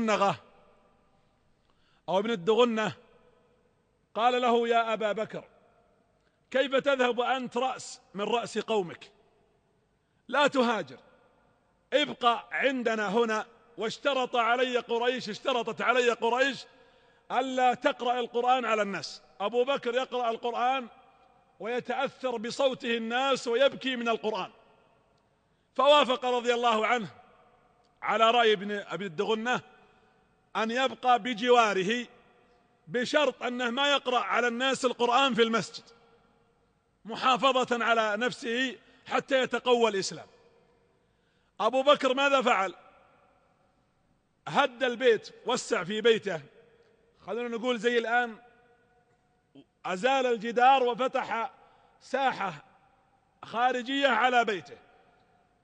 الدغنغة أو ابن الدغنة قال له يا أبا بكر كيف تذهب أنت رأس من رأس قومك لا تهاجر ابقى عندنا هنا واشترط علي قريش اشترطت علي قريش ألا تقرأ القرآن على الناس أبو بكر يقرأ القرآن ويتأثر بصوته الناس ويبكي من القرآن فوافق رضي الله عنه على رأي ابن أبي الدغنة أن يبقى بجواره بشرط أنه ما يقرأ على الناس القرآن في المسجد محافظة على نفسه حتى يتقوى الإسلام أبو بكر ماذا فعل هد البيت وسع في بيته خلونا نقول زي الآن أزال الجدار وفتح ساحة خارجية على بيته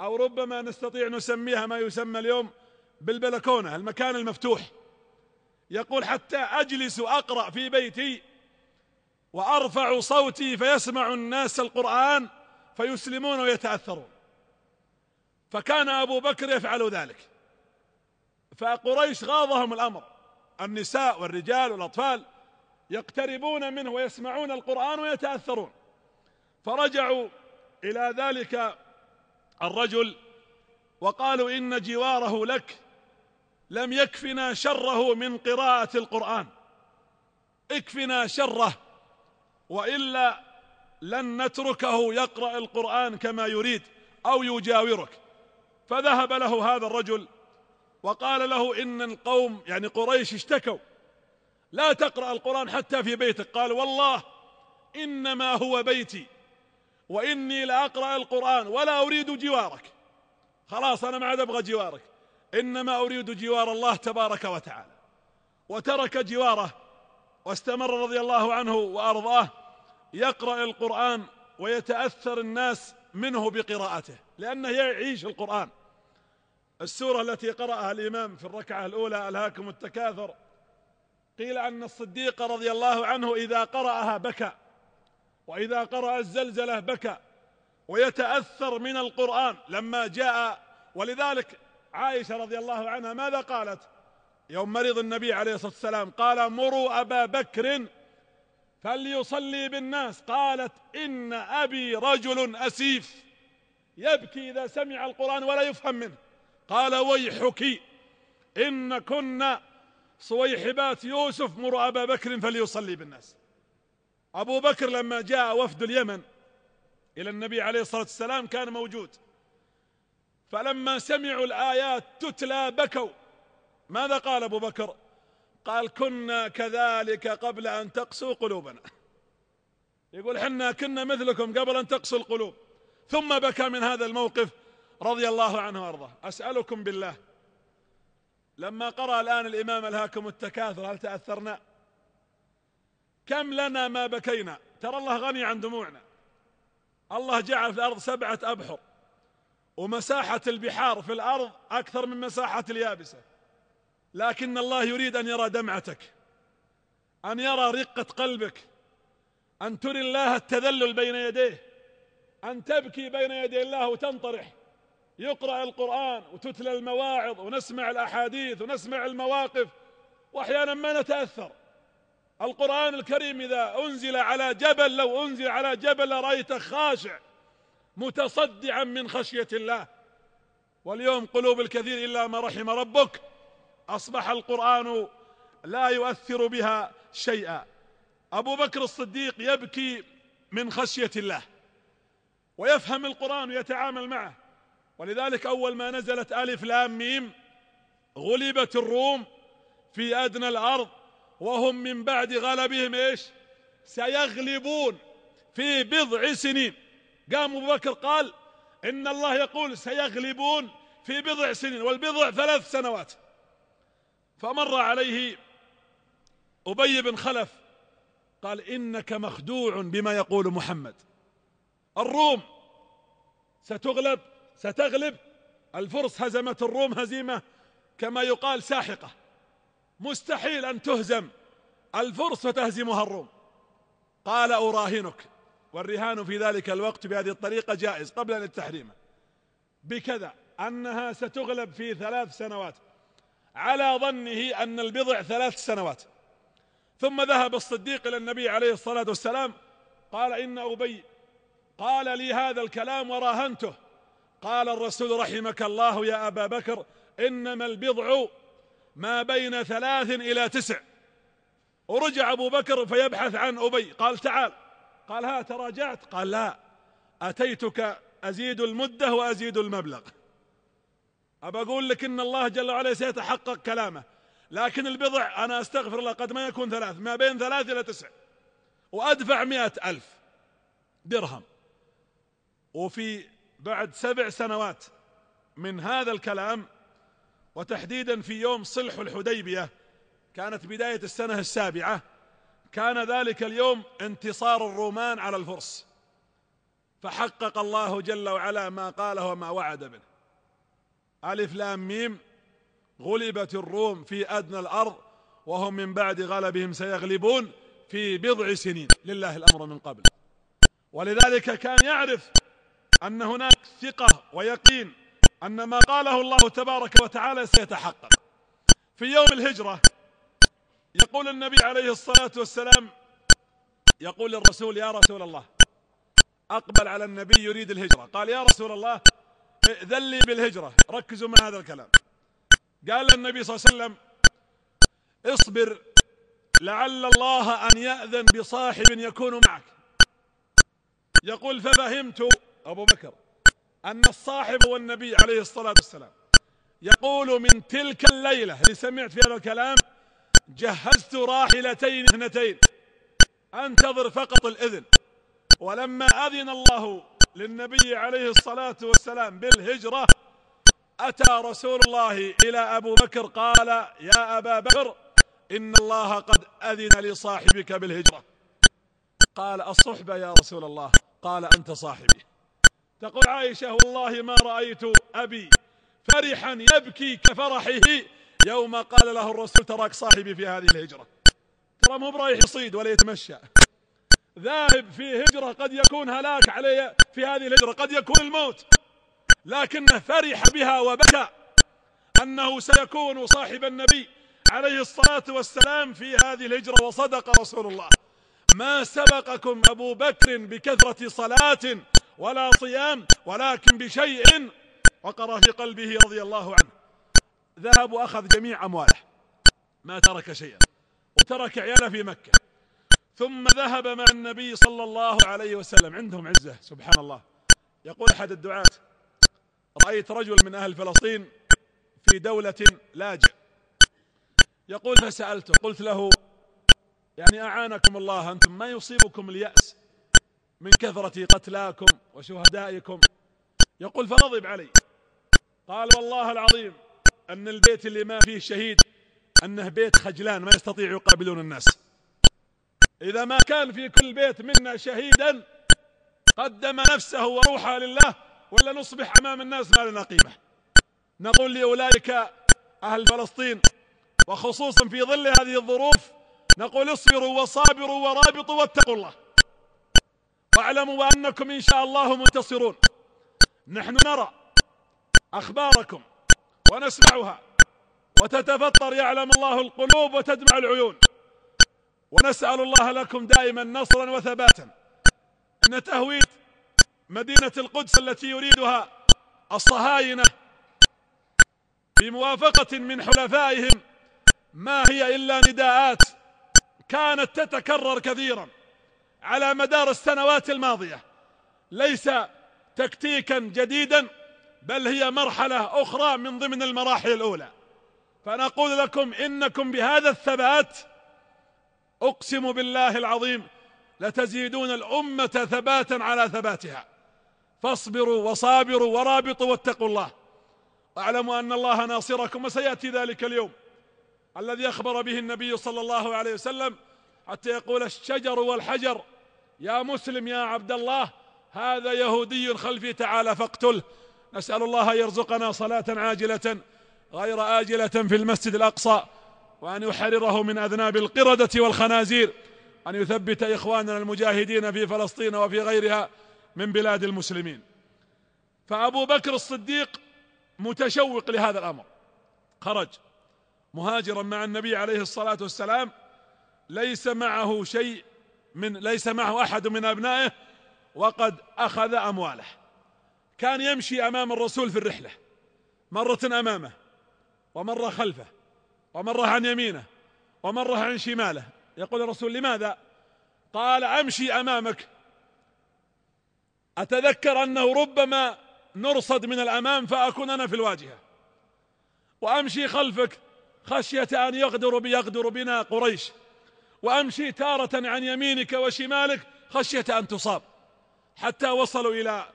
أو ربما نستطيع نسميها ما يسمى اليوم بالبلكونة المكان المفتوح يقول حتى أجلس أقرأ في بيتي وأرفع صوتي فيسمع الناس القرآن فيسلمون ويتأثرون فكان أبو بكر يفعل ذلك فقريش غاضهم الأمر النساء والرجال والأطفال يقتربون منه ويسمعون القرآن ويتأثرون فرجعوا إلى ذلك الرجل وقالوا إن جواره لك لم يكفنا شره من قراءة القرآن اكفنا شره وإلا لن نتركه يقرأ القرآن كما يريد أو يجاورك فذهب له هذا الرجل وقال له إن القوم يعني قريش اشتكوا لا تقرأ القرآن حتى في بيتك قال والله إنما هو بيتي وإني لأقرأ القرآن ولا أريد جوارك خلاص أنا ما عاد أبغى جوارك إنما أريد جوار الله تبارك وتعالى وترك جواره واستمر رضي الله عنه وأرضاه يقرأ القرآن ويتأثر الناس منه بقراءته لأنه يعيش القرآن السورة التي قرأها الإمام في الركعة الأولى ألهاكم التكاثر قيل أن الصديق رضي الله عنه إذا قرأها بكى وإذا قرأ الزلزلة بكى ويتأثر من القرآن لما جاء ولذلك عائشة رضي الله عنها ماذا قالت يوم مرض النبي عليه الصلاة والسلام قال مروا أبا بكر فليصلي بالناس قالت إن أبي رجل أسيف يبكي إذا سمع القرآن ولا يفهم منه قال ويحك إن كنا صويحبات يوسف مروا أبا بكر فليصلي بالناس أبو بكر لما جاء وفد اليمن إلى النبي عليه الصلاة والسلام كان موجود فلما سمعوا الآيات تتلى بكوا ماذا قال أبو بكر قال كنا كذلك قبل أن تقسوا قلوبنا يقول حنا كنا مثلكم قبل أن تقسوا القلوب ثم بكى من هذا الموقف رضي الله عنه وأرضاه أسألكم بالله لما قرأ الآن الإمام ألهاكم التكاثر هل تأثرنا كم لنا ما بكينا ترى الله غني عن دموعنا الله جعل في الأرض سبعة أبحر ومساحة البحار في الأرض أكثر من مساحة اليابسة لكن الله يريد أن يرى دمعتك أن يرى رقة قلبك أن تري الله التذلل بين يديه أن تبكي بين يدي الله وتنطرح يقرأ القرآن وتتلى المواعظ ونسمع الأحاديث ونسمع المواقف وأحيانا ما نتأثر القرآن الكريم إذا أنزل على جبل لو أنزل على جبل رأيته خاشع متصدعا من خشية الله واليوم قلوب الكثير إلا ما رحم ربك أصبح القرآن لا يؤثر بها شيئا أبو بكر الصديق يبكي من خشية الله ويفهم القرآن ويتعامل معه ولذلك أول ما نزلت ألف لام ميم غلبت الروم في أدنى الأرض وهم من بعد غلبهم إيش سيغلبون في بضع سنين قام أبو بكر قال إن الله يقول سيغلبون في بضع سنين والبضع ثلاث سنوات فمر عليه أبي بن خلف قال إنك مخدوع بما يقول محمد الروم ستغلب ستغلب الفرس هزمت الروم هزيمة كما يقال ساحقة مستحيل أن تهزم الفرس وتهزمها الروم قال أراهنك والرهان في ذلك الوقت بهذه الطريقة جائز قبل أن التحريم بكذا أنها ستغلب في ثلاث سنوات على ظنه أن البضع ثلاث سنوات ثم ذهب الصديق إلى النبي عليه الصلاة والسلام قال إن أبي قال لي هذا الكلام وراهنته قال الرسول رحمك الله يا أبا بكر إنما البضع ما بين ثلاث إلى تسع ورجع أبو بكر فيبحث عن أبي قال تعال قال ها تراجعت قال لا أتيتك أزيد المدة وأزيد المبلغ أبى أقول لك إن الله جل وعلا سيتحقق كلامه لكن البضع أنا أستغفر الله قد ما يكون ثلاث ما بين ثلاث إلى تسع وأدفع مئة ألف درهم وفي بعد سبع سنوات من هذا الكلام وتحديدا في يوم صلح الحديبية كانت بداية السنة السابعة كان ذلك اليوم انتصار الرومان على الفرس فحقق الله جل وعلا ما قاله وما وعد به ألف لام ميم غلبت الروم في أدنى الأرض وهم من بعد غلبهم سيغلبون في بضع سنين لله الأمر من قبل ولذلك كان يعرف أن هناك ثقة ويقين أن ما قاله الله تبارك وتعالى سيتحقق في يوم الهجرة يقول النبي عليه الصلاة والسلام يقول الرسول يا رسول الله أقبل على النبي يريد الهجرة قال يا رسول الله ائذن لي بالهجرة ركزوا مع هذا الكلام قال النبي صلى الله عليه وسلم اصبر لعل الله أن يأذن بصاحب يكون معك يقول ففهمت أبو بكر أن الصاحب هو النبي عليه الصلاة والسلام يقول من تلك الليلة اللي سمعت في هذا الكلام جهزت راحلتين اثنتين انتظر فقط الاذن ولما اذن الله للنبي عليه الصلاه والسلام بالهجره اتى رسول الله الى ابو بكر قال يا ابا بكر ان الله قد اذن لصاحبك بالهجره قال الصحبه يا رسول الله قال انت صاحبي تقول عائشه والله ما رايت ابي فرحا يبكي كفرحه يوم قال له الرسول تراك صاحبي في هذه الهجرة ترى مو برايح يصيد ولا يتمشى ذاهب في هجرة قد يكون هلاك عليه في هذه الهجرة قد يكون الموت لكنه فرح بها وبكى أنه سيكون صاحب النبي عليه الصلاة والسلام في هذه الهجرة وصدق رسول الله ما سبقكم أبو بكر بكثرة صلاة ولا صيام ولكن بشيء وقر في قلبه رضي الله عنه ذهب وأخذ جميع أمواله ما ترك شيئا وترك عياله في مكة ثم ذهب مع النبي صلى الله عليه وسلم عندهم عزة سبحان الله يقول أحد الدعاة رأيت رجل من أهل فلسطين في دولة لاجئ يقول فسألته قلت له يعني أعانكم الله أنتم ما يصيبكم اليأس من كثرة قتلاكم وشهدائكم يقول فغضب علي قال والله العظيم أن البيت اللي ما فيه شهيد أنه بيت خجلان ما يستطيع يقابلون الناس إذا ما كان في كل بيت منا شهيدا قدم نفسه وروحه لله ولا نصبح أمام الناس ما لنا قيمة نقول لأولئك أهل فلسطين وخصوصا في ظل هذه الظروف نقول اصبروا وصابروا ورابطوا واتقوا الله واعلموا أنكم إن شاء الله منتصرون نحن نرى أخباركم ونسمعها وتتفطر يعلم الله القلوب وتدمع العيون ونسأل الله لكم دائما نصرا وثباتا ان تهويد مدينة القدس التي يريدها الصهاينة بموافقة من حلفائهم ما هي الا نداءات كانت تتكرر كثيرا على مدار السنوات الماضية ليس تكتيكا جديدا بل هي مرحلة أخرى من ضمن المراحل الأولى فأنا أقول لكم إنكم بهذا الثبات أقسم بالله العظيم لتزيدون الأمة ثباتا على ثباتها فاصبروا وصابروا ورابطوا واتقوا الله واعلموا أن الله ناصركم وسيأتي ذلك اليوم الذي أخبر به النبي صلى الله عليه وسلم حتى يقول الشجر والحجر يا مسلم يا عبد الله هذا يهودي خلفي تعالى فاقتله نسأل الله يرزقنا صلاة عاجلة غير آجلة في المسجد الأقصى وأن يحرره من أذناب القردة والخنازير أن يثبت إخواننا المجاهدين في فلسطين وفي غيرها من بلاد المسلمين فأبو بكر الصديق متشوق لهذا الأمر خرج مهاجرا مع النبي عليه الصلاة والسلام ليس معه شيء من ليس معه أحد من أبنائه وقد أخذ أمواله كان يمشي امام الرسول في الرحله مره امامه ومره خلفه ومره عن يمينه ومره عن شماله يقول الرسول لماذا قال امشي امامك اتذكر انه ربما نرصد من الامام فاكون انا في الواجهه وامشي خلفك خشيه ان يغدر بي يغدر بنا قريش وامشي تاره عن يمينك وشمالك خشيه ان تصاب حتى وصلوا الى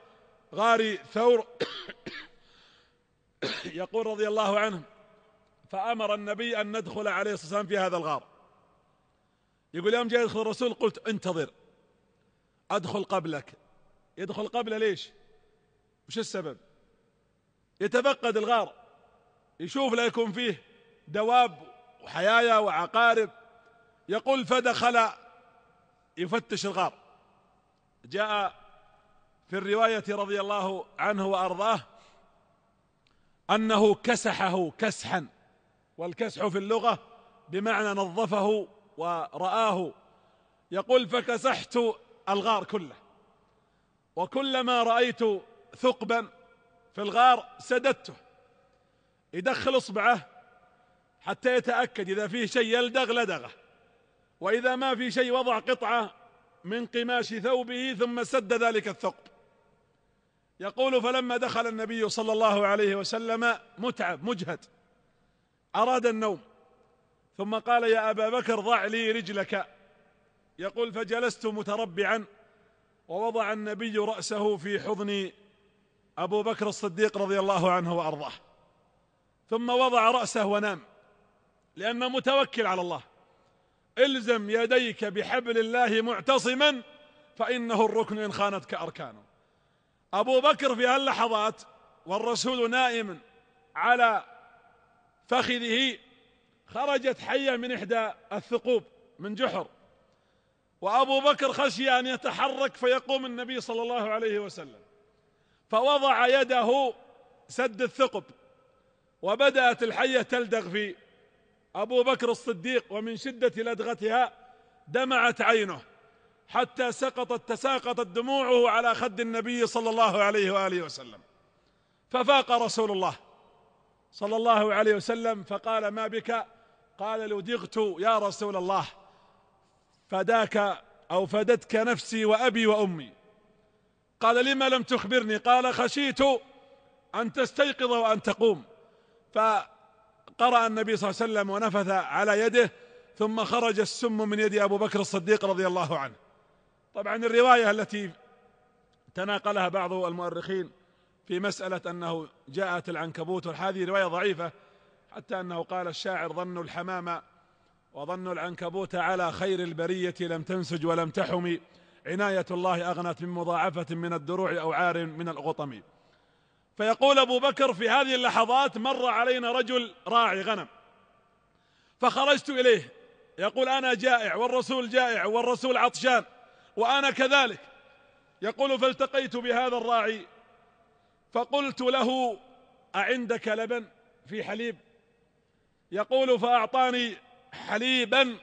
غار ثور يقول رضي الله عنه فأمر النبي أن ندخل عليه الصلاة والسلام في هذا الغار يقول يوم جاء يدخل الرسول قلت انتظر أدخل قبلك يدخل قبله ليش وش السبب يتفقد الغار يشوف لا يكون فيه دواب وحيايا وعقارب يقول فدخل يفتش الغار جاء في الرواية رضي الله عنه وأرضاه أنه كسحه كسحا والكسح في اللغة بمعنى نظفه ورآه يقول فكسحت الغار كله وكلما رأيت ثقبا في الغار سددته يدخل اصبعه حتى يتأكد إذا فيه شيء يلدغ لدغه وإذا ما في شيء وضع قطعة من قماش ثوبه ثم سد ذلك الثقب يقول فلما دخل النبي صلى الله عليه وسلم متعب مجهد أراد النوم ثم قال يا أبا بكر ضع لي رجلك يقول فجلست متربعا ووضع النبي رأسه في حضن أبو بكر الصديق رضي الله عنه وأرضاه ثم وضع رأسه ونام لأنه متوكل على الله الزم يديك بحبل الله معتصما فإنه الركن إن خانتك أركانه أبو بكر في هاللحظات والرسول نائم على فخذه خرجت حية من إحدى الثقوب من جحر وأبو بكر خشي أن يتحرك فيقوم النبي صلى الله عليه وسلم فوضع يده سد الثقب وبدأت الحية تلدغ في أبو بكر الصديق ومن شدة لدغتها دمعت عينه حتى سقطت تساقطت دموعه على خد النبي صلى الله عليه واله وسلم ففاق رسول الله صلى الله عليه وسلم فقال ما بك قال لدغت يا رسول الله فداك او فدتك نفسي وابي وامي قال لما لم تخبرني قال خشيت ان تستيقظ وان تقوم فقرا النبي صلى الله عليه وسلم ونفث على يده ثم خرج السم من يد ابو بكر الصديق رضي الله عنه طبعا الروايه التي تناقلها بعض المؤرخين في مساله انه جاءت العنكبوت هذه روايه ضعيفه حتى انه قال الشاعر ظن الحمام وظن العنكبوت على خير البريه لم تنسج ولم تحمي عنايه الله اغنت من مضاعفه من الدروع او عار من الغطم فيقول ابو بكر في هذه اللحظات مر علينا رجل راعي غنم فخرجت اليه يقول انا جائع والرسول جائع والرسول عطشان وأنا كذلك يقول فالتقيت بهذا الراعي فقلت له أعندك لبن في حليب يقول فأعطاني حليبا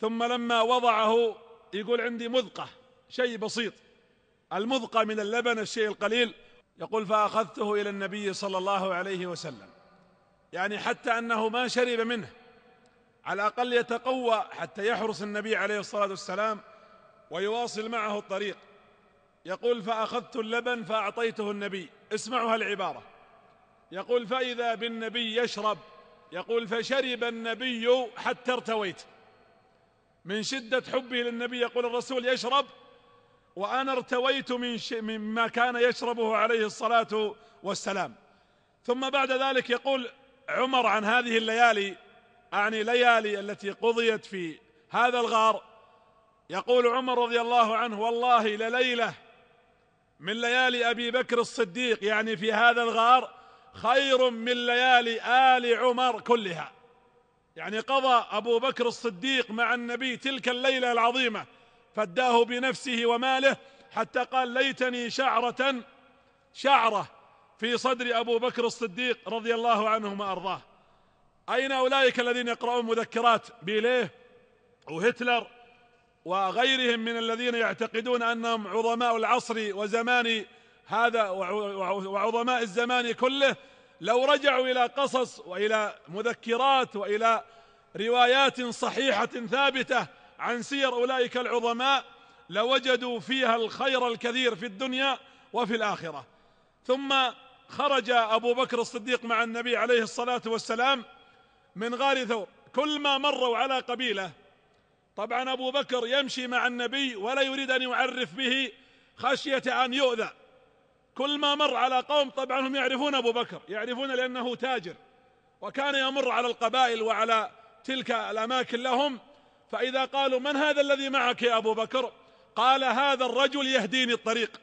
ثم لما وضعه يقول عندي مذقة شيء بسيط المذقة من اللبن الشيء القليل يقول فأخذته إلى النبي صلى الله عليه وسلم يعني حتى أنه ما شرب منه على الأقل يتقوى حتى يحرص النبي عليه الصلاة والسلام ويواصل معه الطريق يقول فأخذت اللبن فأعطيته النبي اسمعوا هالعبارة يقول فإذا بالنبي يشرب يقول فشرب النبي حتى ارتويت من شدة حبه للنبي يقول الرسول يشرب وأنا ارتويت من ش... مما كان يشربه عليه الصلاة والسلام ثم بعد ذلك يقول عمر عن هذه الليالي أعني ليالي التي قضيت في هذا الغار يقول عمر رضي الله عنه والله لليله من ليالي ابي بكر الصديق يعني في هذا الغار خير من ليالي ال عمر كلها يعني قضى ابو بكر الصديق مع النبي تلك الليله العظيمه فداه بنفسه وماله حتى قال ليتني شعره شعره في صدر ابو بكر الصديق رضي الله عنه وارضاه اين اولئك الذين يقرؤون مذكرات بيليه وهتلر وغيرهم من الذين يعتقدون انهم عظماء العصر وزمان هذا وعظماء الزمان كله لو رجعوا الى قصص والى مذكرات والى روايات صحيحه ثابته عن سير اولئك العظماء لوجدوا فيها الخير الكثير في الدنيا وفي الاخره ثم خرج ابو بكر الصديق مع النبي عليه الصلاه والسلام من غار ثور كل ما مروا على قبيله طبعا أبو بكر يمشي مع النبي ولا يريد أن يعرف به خشية أن يؤذى كل ما مر على قوم طبعا هم يعرفون أبو بكر يعرفون لأنه تاجر وكان يمر على القبائل وعلى تلك الأماكن لهم فإذا قالوا من هذا الذي معك يا أبو بكر قال هذا الرجل يهديني الطريق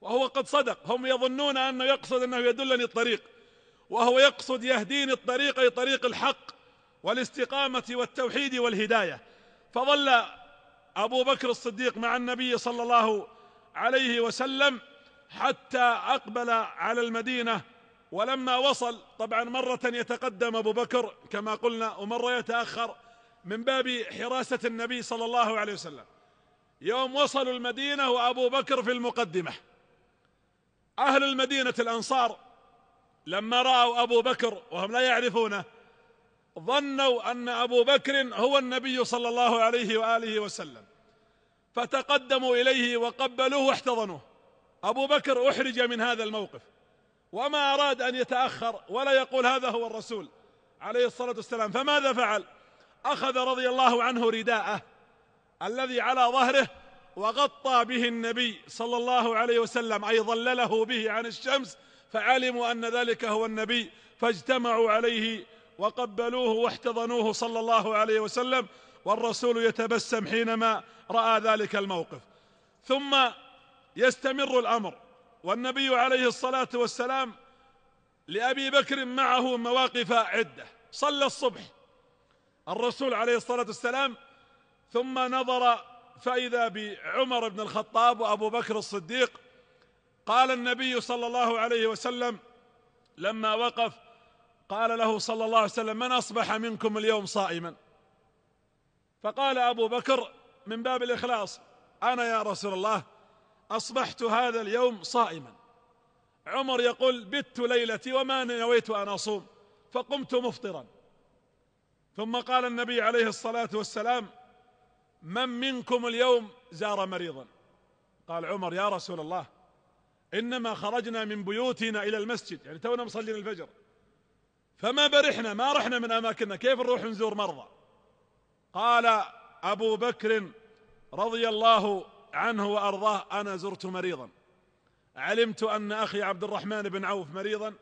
وهو قد صدق هم يظنون أنه يقصد أنه يدلني الطريق وهو يقصد يهديني الطريق أي طريق الحق والاستقامة والتوحيد والهداية فظل ابو بكر الصديق مع النبي صلى الله عليه وسلم حتى اقبل على المدينه ولما وصل طبعا مره يتقدم ابو بكر كما قلنا ومره يتاخر من باب حراسه النبي صلى الله عليه وسلم يوم وصلوا المدينه وابو بكر في المقدمه اهل المدينه الانصار لما راوا ابو بكر وهم لا يعرفونه ظنوا ان ابو بكر هو النبي صلى الله عليه واله وسلم فتقدموا اليه وقبلوه واحتضنوه ابو بكر احرج من هذا الموقف وما اراد ان يتاخر ولا يقول هذا هو الرسول عليه الصلاه والسلام فماذا فعل اخذ رضي الله عنه رداءه الذي على ظهره وغطى به النبي صلى الله عليه وسلم اي ظلله به عن الشمس فعلموا ان ذلك هو النبي فاجتمعوا عليه وقبلوه واحتضنوه صلى الله عليه وسلم والرسول يتبسم حينما راى ذلك الموقف ثم يستمر الامر والنبي عليه الصلاه والسلام لابي بكر معه مواقف عده صلى الصبح الرسول عليه الصلاه والسلام ثم نظر فاذا بعمر بن الخطاب وابو بكر الصديق قال النبي صلى الله عليه وسلم لما وقف قال له صلى الله عليه وسلم من اصبح منكم اليوم صائما فقال ابو بكر من باب الاخلاص انا يا رسول الله اصبحت هذا اليوم صائما عمر يقول بت ليلتي وما نويت ان اصوم فقمت مفطرا ثم قال النبي عليه الصلاه والسلام من منكم اليوم زار مريضا قال عمر يا رسول الله انما خرجنا من بيوتنا الى المسجد يعني تونا مصلين الفجر فما برحنا ما رحنا من أماكننا كيف نروح نزور مرضى قال أبو بكر رضي الله عنه وأرضاه أنا زرت مريضا علمت أن أخي عبد الرحمن بن عوف مريضا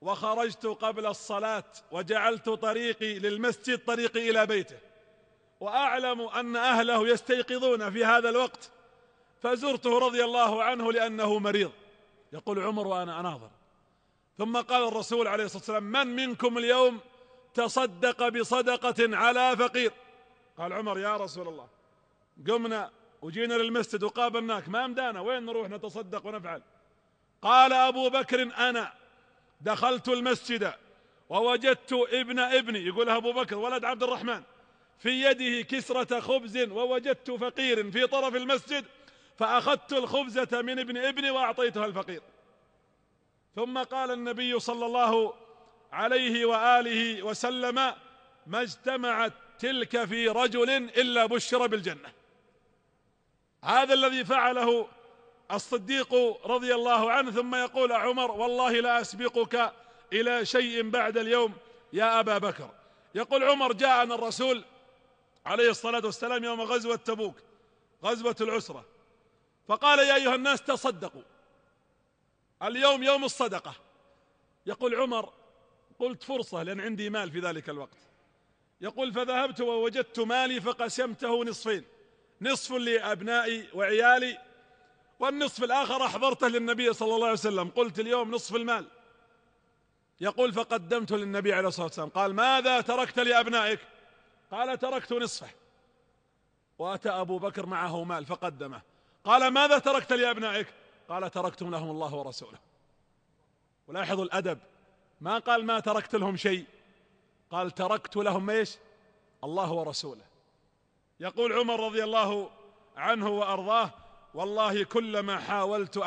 وخرجت قبل الصلاة وجعلت طريقي للمسجد طريقي إلى بيته وأعلم أن أهله يستيقظون في هذا الوقت فزرته رضي الله عنه لأنه مريض يقول عمر وأنا أناظر ثم قال الرسول عليه الصلاة والسلام من منكم اليوم تصدق بصدقة على فقير قال عمر يا رسول الله قمنا وجينا للمسجد وقابلناك ما مدانا وين نروح نتصدق ونفعل قال أبو بكر أنا دخلت المسجد ووجدت ابن ابني يقول أبو بكر ولد عبد الرحمن في يده كسرة خبز ووجدت فقير في طرف المسجد فأخذت الخبزة من ابن ابني وأعطيتها الفقير ثم قال النبي صلى الله عليه واله وسلم ما اجتمعت تلك في رجل الا بشر بالجنه هذا الذي فعله الصديق رضي الله عنه ثم يقول عمر والله لا اسبقك الى شيء بعد اليوم يا ابا بكر يقول عمر جاءنا الرسول عليه الصلاه والسلام يوم غزوه تبوك غزوه العسره فقال يا ايها الناس تصدقوا اليوم يوم الصدقة يقول عمر قلت فرصة لأن عندي مال في ذلك الوقت يقول فذهبت ووجدت مالي فقسمته نصفين نصف لأبنائي وعيالي والنصف الآخر أحضرته للنبي صلى الله عليه وسلم قلت اليوم نصف المال يقول فقدمته للنبي عليه الصلاة والسلام قال ماذا تركت لأبنائك قال تركت نصفه وأتى أبو بكر معه مال فقدمه قال ماذا تركت لأبنائك قال تركتم لهم الله ورسوله ولاحظوا الأدب ما قال ما تركت لهم شيء قال تركت لهم ايش الله ورسوله يقول عمر رضي الله عنه وأرضاه والله كلما حاولت